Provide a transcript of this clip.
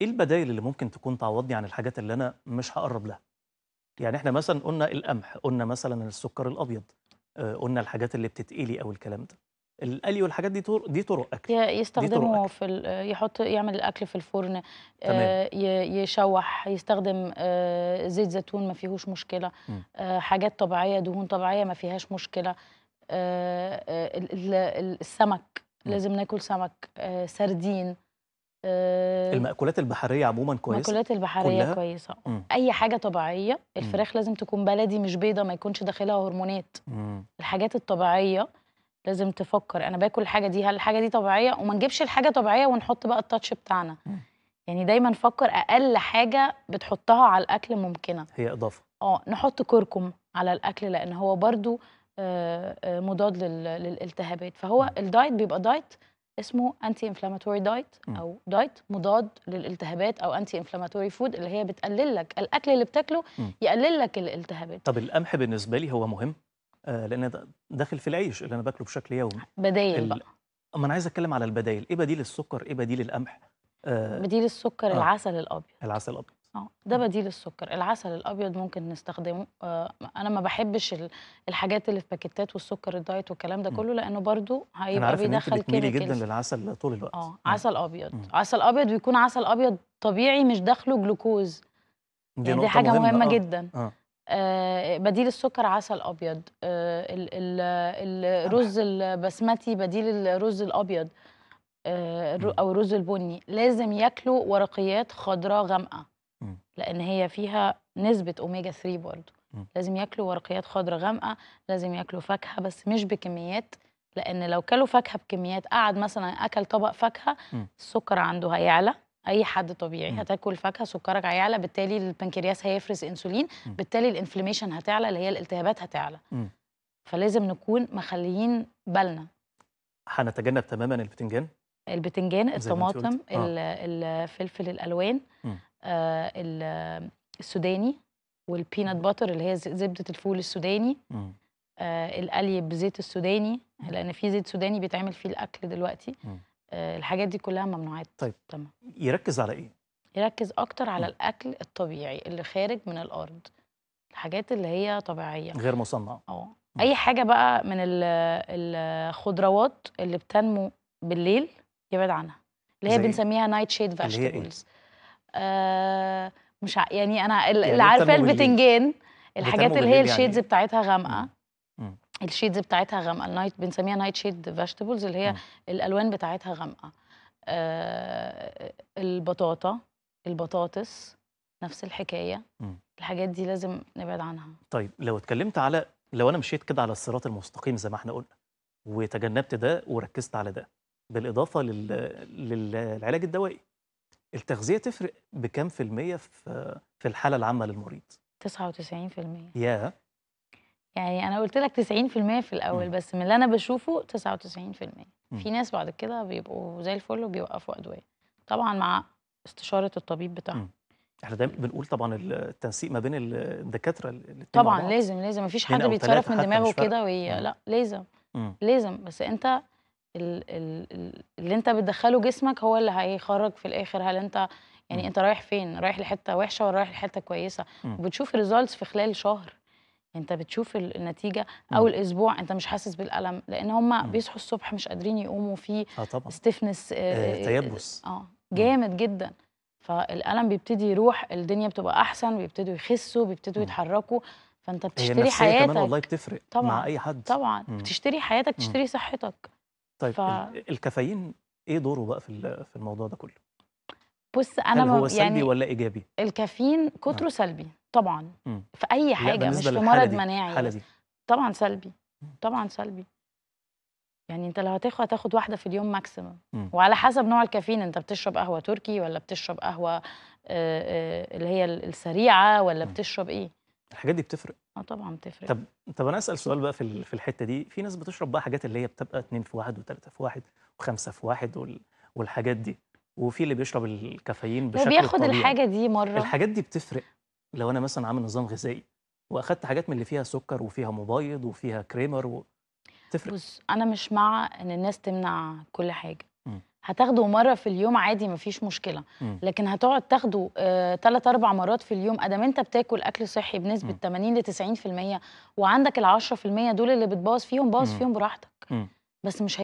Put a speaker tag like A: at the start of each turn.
A: إيه البدايل اللي ممكن تكون تعوضني عن الحاجات اللي أنا مش هقرب لها؟ يعني إحنا مثلا قلنا القمح، قلنا مثلا السكر الأبيض، آه، قلنا الحاجات اللي بتتقلي أو الكلام ده. القلي والحاجات دي طرق دي طرق اكل
B: يستخدمه في آه، يحط يعمل الاكل في الفرن آه، تمام. يشوح يستخدم زيت زيتون ما فيهوش مشكله م. حاجات طبيعيه دهون طبيعيه ما فيهاش مشكله السمك م. لازم ناكل سمك سردين آه المأكولات
A: البحرية عموما كويسة المأكولات البحرية كلها؟ كويسة مم.
B: أي حاجة طبيعية الفراخ مم. لازم تكون بلدي مش بيضة ما يكونش داخلها هرمونات مم. الحاجات الطبيعية لازم تفكر أنا باكل الحاجة دي هل الحاجة دي طبيعية وما نجيبش الحاجة طبيعية ونحط بقى التاتش بتاعنا مم. يعني دايما فكر أقل حاجة بتحطها على الأكل ممكنة هي إضافة اه نحط كركم على الأكل لأن هو برضو آه، آه، مضاد للالتهابات فهو الدايت بيبقى دايت اسمه انتي انفلاماتوري دايت او دايت مضاد للالتهابات او انتي انفلاماتوري فود اللي هي بتقلل لك الاكل اللي بتاكله يقلل لك الالتهابات طب
A: القمح بالنسبه لي هو مهم آه لان داخل في العيش اللي انا باكله بشكل يومي
B: بدايل ال... بقى
A: ما انا عايز اتكلم على البدايل ايه بديل السكر ايه بديل القمح آه بديل
B: السكر آه. العسل الابيض العسل الابيض آه. ده بديل السكر العسل الابيض ممكن نستخدمه آه انا ما بحبش الحاجات اللي في باكيتات والسكر الدايت والكلام ده كله لانه برضو انا هيبقى عارف ان انت بيدخل جدا
A: للعسل طول الوقت اه
B: عسل ابيض مم. عسل ابيض بيكون عسل ابيض طبيعي مش داخله جلوكوز دي يعني دي حاجه مهمه, مهمه آه. جدا اه آه، بديل السكر عسل ابيض آه، الرز البسمتي بديل الرز الابيض آه، او الرز البني لازم ياكلوا ورقيات خضراء غامقه لان هي فيها نسبه اوميجا 3 برضو م. لازم ياكلوا ورقيات خضراء غامقه لازم ياكلوا فاكهه بس مش بكميات لان لو كلوا فاكهه بكميات قعد مثلا اكل طبق فاكهه السكر عنده هيعلى اي حد طبيعي م. هتاكل فاكهه سكرك هيعلى بالتالي البنكرياس هيفرز انسولين م. بالتالي الانفلاميشن هتعلى اللي هي الالتهابات هتعلى م. فلازم نكون مخليين بالنا
A: هنتجنب تماما البتنجان
B: البتنجان الطماطم آه. الفلفل الالوان آه، السوداني والبينات باتر اللي هي زبده الفول السوداني آه القلي بزيت السوداني لان في زيت سوداني بيتعمل فيه الاكل دلوقتي آه الحاجات دي كلها ممنوعات طيب تمام
A: يركز على ايه
B: يركز اكتر على م. الاكل الطبيعي اللي خارج من الارض الحاجات اللي هي طبيعيه غير
A: مصنعه اه
B: اي حاجه بقى من الخضروات اللي بتنمو بالليل يبعد عنها
A: اللي هي إيه؟ بنسميها
B: نايت شيد فيجيتابلز آه مش ع... يعني انا اللي يعني إيه عارفاه البتنجان إيه الحاجات اللي هي يعني؟ الشيدز يعني... بتاعتها غامقه الشيدز بتاعتها غامقه النايت بنسميها نايت شيد فيجيتابلز اللي هي مم. الالوان بتاعتها غامقه آه البطاطا البطاطس نفس الحكايه مم. الحاجات دي لازم نبعد عنها
A: طيب لو اتكلمت على لو انا مشيت كده على الصراط المستقيم زي ما احنا قلنا وتجنبت ده وركزت على ده بالاضافه لل... للعلاج الدوائي التغذية تفرق بكام في المية في في الحالة العامة للمريض؟ 99% يا yeah.
B: يعني أنا قلت لك 90% في الأول م. بس من اللي أنا بشوفه 99% م. في ناس بعد كده بيبقوا زي الفل وبيوقفوا أدوية طبعا مع استشارة الطبيب بتاعهم
A: احنا دايما بنقول طبعا التنسيق ما بين الدكاترة
B: طبعا لازم لازم مفيش حد بيتصرف من دماغه كده وي... لا لازم م. لازم بس أنت اللي انت بتدخله جسمك هو اللي هيخرج في الاخر هل انت يعني انت رايح فين رايح لحته وحشه ولا رايح لحته كويسه وبتشوف الريزلتس في خلال شهر انت بتشوف النتيجه اول اسبوع انت مش حاسس بالالم لان هم بيصحوا الصبح مش قادرين يقوموا في اه طبعا ستيفنس آه، آه، تيبس اه جامد جدا فالالم بيبتدي يروح الدنيا بتبقى احسن بيبتدوا يخسوا بيبتدوا يتحركوا فانت بتشتري هي حياتك كمان والله بتفرق طبعا مع اي حد طبعا بتشتري حياتك تشتري صحتك
A: طيب ف... الكافيين ايه دوره بقى في في الموضوع ده كله؟
B: بص انا هل هو سلبي يعني
A: ولا ايجابي؟
B: الكافيين كتره نعم. سلبي طبعا مم. في اي حاجه مش في مرض مناعي دي. طبعا سلبي طبعا سلبي يعني انت لو هتاخد هتاخد واحده في اليوم ماكسيمم وعلى حسب نوع الكافيين انت بتشرب قهوه تركي ولا بتشرب قهوه اللي هي السريعه ولا بتشرب ايه
A: الحاجات دي بتفرق
B: اه طبعا بتفرق طب
A: طب انا اسال سؤال بقى في في الحته دي في ناس بتشرب بقى حاجات اللي هي بتبقى 2 في 1 و3 في 1 و5 في 1 وال... والحاجات دي وفي اللي بيشرب الكافيين بشكل وبياخد الحاجه
B: دي مره الحاجات
A: دي بتفرق لو انا مثلا عامل نظام غذائي واخدت حاجات من اللي فيها سكر وفيها مبيض وفيها كريمر و... تفرق بص
B: انا مش مع ان الناس تمنع كل حاجه هتاخده مره في اليوم عادي مفيش مشكله لكن هتقعد تاخده ثلاث آه اربع مرات في اليوم ادام انت بتاكل اكل صحي بنسبه 80 ل 90% وعندك ال 10% دول اللي بتبوظ فيهم بوظ فيهم براحتك بس مش